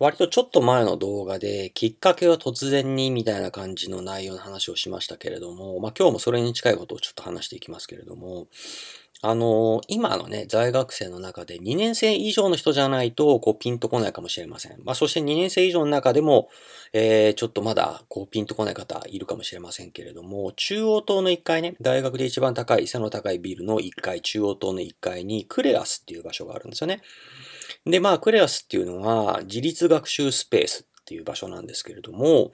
割とちょっと前の動画で、きっかけは突然にみたいな感じの内容の話をしましたけれども、まあ今日もそれに近いことをちょっと話していきますけれども、あの、今のね、在学生の中で2年生以上の人じゃないと、こう、ピンとこないかもしれません。まあ、そして2年生以上の中でも、えー、ちょっとまだ、こう、ピンとこない方いるかもしれませんけれども、中央棟の1階ね、大学で一番高い、背の高いビルの1階、中央棟の1階に、クレアスっていう場所があるんですよね。うんで、まあ、クレアスっていうのは、自立学習スペースっていう場所なんですけれども、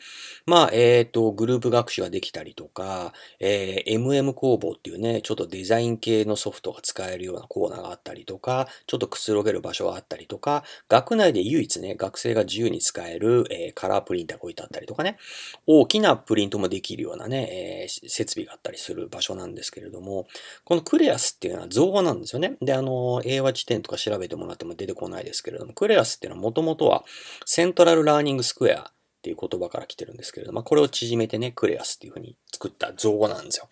まあ、えっ、ー、と、グループ学習ができたりとか、えー、MM 工房っていうね、ちょっとデザイン系のソフトが使えるようなコーナーがあったりとか、ちょっとくつろげる場所があったりとか、学内で唯一ね、学生が自由に使える、えー、カラープリンターが置いてあったりとかね、大きなプリントもできるようなね、えー、設備があったりする場所なんですけれども、このクレアスっていうのは造語なんですよね。で、あの、英和辞典とか調べてもらっても出てこないですけれども、クレアスっていうのはもともとはセントラルラーニングスクエアっていう言葉から来てるんですけれども、まあ、これを縮めてね、クレアスっていうふうに作った造語なんですよ。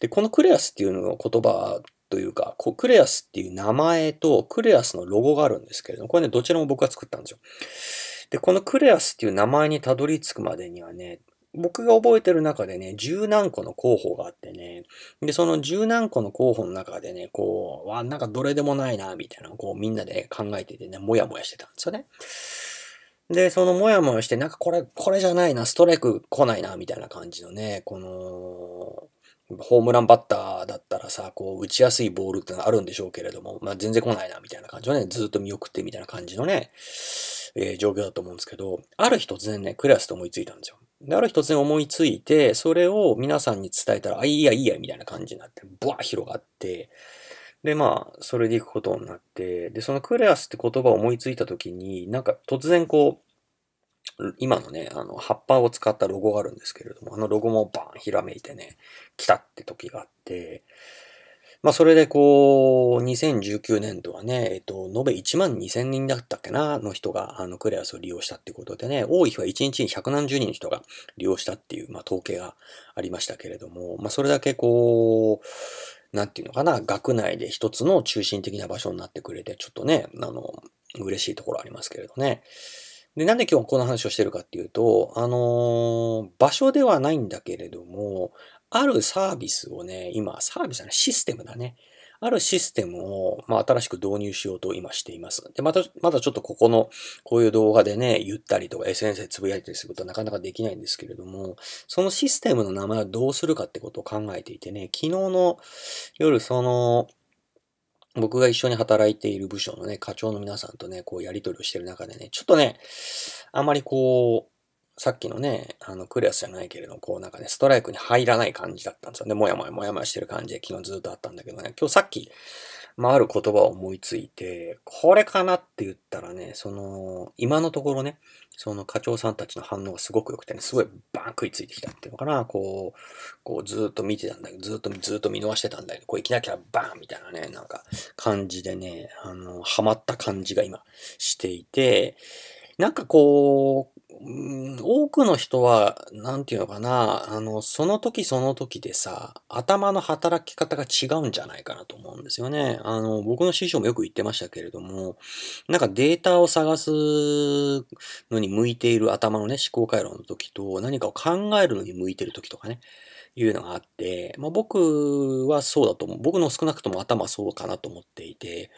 で、このクレアスっていうの言葉というか、こうクレアスっていう名前とクレアスのロゴがあるんですけれども、これね、どちらも僕が作ったんですよ。で、このクレアスっていう名前にたどり着くまでにはね、僕が覚えてる中でね、十何個の候補があってね、で、その十何個の候補の中でね、こう、わ、なんかどれでもないな、みたいな、こうみんなで考えててね、もやもやしてたんですよね。で、そのモヤモヤして、なんかこれ、これじゃないな、ストライク来ないな、みたいな感じのね、この、ホームランバッターだったらさ、こう、打ちやすいボールってのはあるんでしょうけれども、まあ、全然来ないな、みたいな感じのね、ずっと見送ってみたいな感じのね、えー、状況だと思うんですけど、ある日突然ね、クラスと思いついたんですよ。で、ある日突然思いついて、それを皆さんに伝えたら、あ、いいや、いいや、みたいな感じになって、ブワー広がって、で、まあ、それで行くことになって、で、そのクレアスって言葉を思いついたときに、なんか突然こう、今のね、あの、葉っぱを使ったロゴがあるんですけれども、あのロゴもバーンひらめいてね、来たって時があって、まあ、それでこう、2019年度はね、えっと、延べ1万2000人だったっけな、の人が、あの、クレアスを利用したってことでね、多い日は1日に100何十人の人が利用したっていう、まあ、統計がありましたけれども、まあ、それだけこう、なんていうのかな、学内で一つの中心的な場所になってくれて、ちょっとね、あの、嬉しいところありますけれどね。で、なんで今日この話をしてるかっていうと、あのー、場所ではないんだけれども、あるサービスをね、今、サービスはい、システムだね。あるシステムを、まあ、新しく導入しようと今しています。で、また、まだちょっとここの、こういう動画でね、言ったりとか SNS でつぶやいたりすることはなかなかできないんですけれども、そのシステムの名前はどうするかってことを考えていてね、昨日の夜、その、僕が一緒に働いている部署のね、課長の皆さんとね、こうやりとりをしてる中でね、ちょっとね、あまりこう、さっきのね、あの、クリアスじゃないけれど、こうなんかね、ストライクに入らない感じだったんですよね。もやもやもやもやしてる感じで昨日ずっとあったんだけどね、今日さっき、まあ、ある言葉を思いついて、これかなって言ったらね、その、今のところね、その課長さんたちの反応がすごく良くてね、すごいバーン食いついてきたっていうのかな、こう、こうずっと見てたんだけど、ずっとずっと見逃してたんだけど、こう行きなきゃバーンみたいなね、なんか感じでね、あの、ハマった感じが今していて、なんかこう、多くの人は、なんていうのかな、あの、その時その時でさ、頭の働き方が違うんじゃないかなと思うんですよね。あの、僕の師匠もよく言ってましたけれども、なんかデータを探すのに向いている頭のね、思考回路の時と、何かを考えるのに向いてる時とかね、いうのがあって、まあ、僕はそうだと思う。僕の少なくとも頭そうかなと思っていて、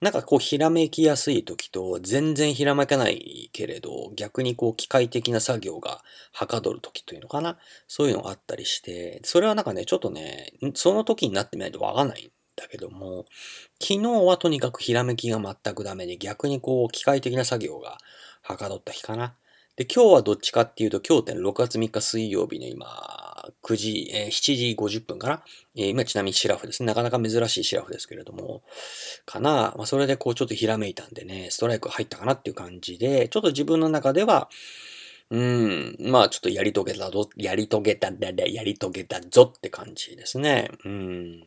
なんかこうひらめきやすい時と全然ひらめかないけれど、逆にこう機械的な作業がはかどる時というのかな。そういうのがあったりして、それはなんかね、ちょっとね、その時になってみないとわかんないんだけども、昨日はとにかくひらめきが全くダメで、逆にこう機械的な作業がはかどった日かな。で、今日はどっちかっていうと、今日って6月3日水曜日の今、9時、えー、7時50分かな。えー、今ちなみにシラフですね。なかなか珍しいシラフですけれども、かな。まあ、それでこうちょっとひらめいたんでね、ストライク入ったかなっていう感じで、ちょっと自分の中では、うん、まあちょっとやり遂げたぞ、やり遂げた、やり遂げたぞって感じですね。うん。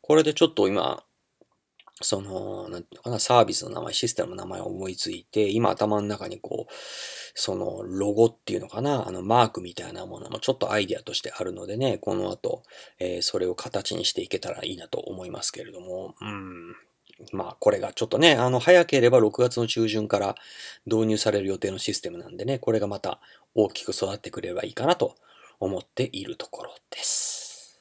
これでちょっと今、その、なんていうのかな、サービスの名前、システムの名前を思いついて、今頭の中にこう、そのロゴっていうのかな、あのマークみたいなものもちょっとアイデアとしてあるのでね、この後、えー、それを形にしていけたらいいなと思いますけれども、うん。まあ、これがちょっとね、あの、早ければ6月の中旬から導入される予定のシステムなんでね、これがまた大きく育ってくれればいいかなと思っているところです。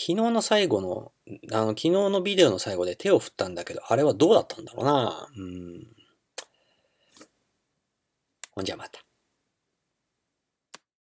昨日の最後のあの、昨日のビデオの最後で手を振ったんだけど、あれはどうだったんだろうな。うん。ほんじゃまた。